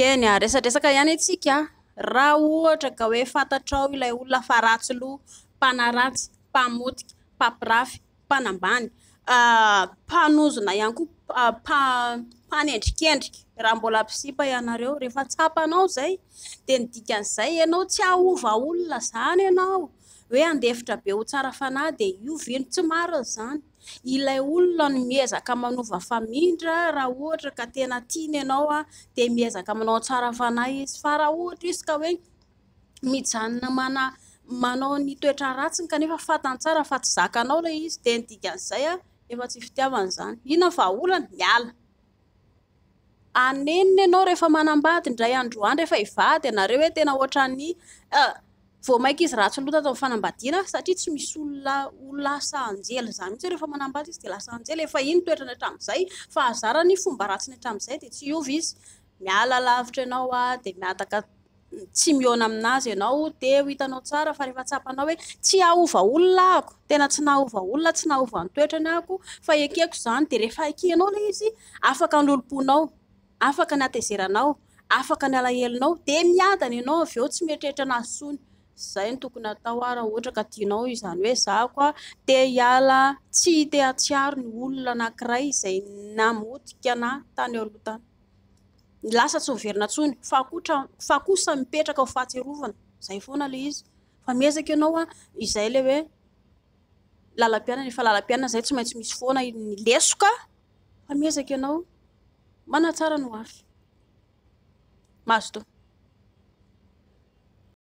eny aresadresaka ihany antsika raha ohatra ka hoe fantatraao ilay olona faratsy loha mpanaratsy mpamotika pampirafy mpanambany ah, mpanozona ihany koa Ah, pa- mpanendrikendrika raha mbola mpisipa ianareo rehefa tsapanao zay dia nydikan'izay ianao tsy ahova olona izany ianao hoe andefitra be ho tsarafanahy dia iovino tsy marony izany ilay olona no miezaka manova famindra raha ohatra ka tena tiany ianao a ah, dia miezaka manao tsara fanahy izy fa raha ohatra izy ka hoe mijanona man manao ny toetra ratsiny kanefa fatantsara fa tsy zaka nao lay izy dia nidikan'izay a ah, efa tsy fitiavana izany ihnona va olana miala anenina ianao rehefa manambady indray androandro efa hivady ianareo hoe tena oatra ny vo mainka izy ratsolota ata ain'ny fanambadiana satria tsy misy olona olona asa anjely izan mihitsy hoe rehefa manambady izy dia lasaanjela efa iny toetrana htramin'izay fa hazara ny fomba ratsiny hatamin'izay dia tsy ova izy miala lavitra anao a dia miataka tsy mihona amin'azy ianao di ho hitanao tsara fa rehefa tsapanao hoe tsy aova olona ako tena tsy nahaova olona tsy nahaova ny toetrany ako fa ekeko izany dia rehefa aikihanao lay izy afaka ny loloponao afaka ny atezeranao afaka ny alaelonao di miadana ianao av eo tsy metretra nazy sony zay no tokony atao araha ohatra ka dinao izany hoe zah koa dia hiala tsy tehatsiaro ny olona anankiray izay namodika na tany eo lotana ny lasa tsy niverina ntsony fa kotra fahkosa mipetraka ho fahatsearovana zay foana la izy fa miezaka ianao a izay ley hoe lalapianana efa lalapiaana zay tsy maintsy misy foana ny lesoka fa miezaka ianao manatsara no afy mazo to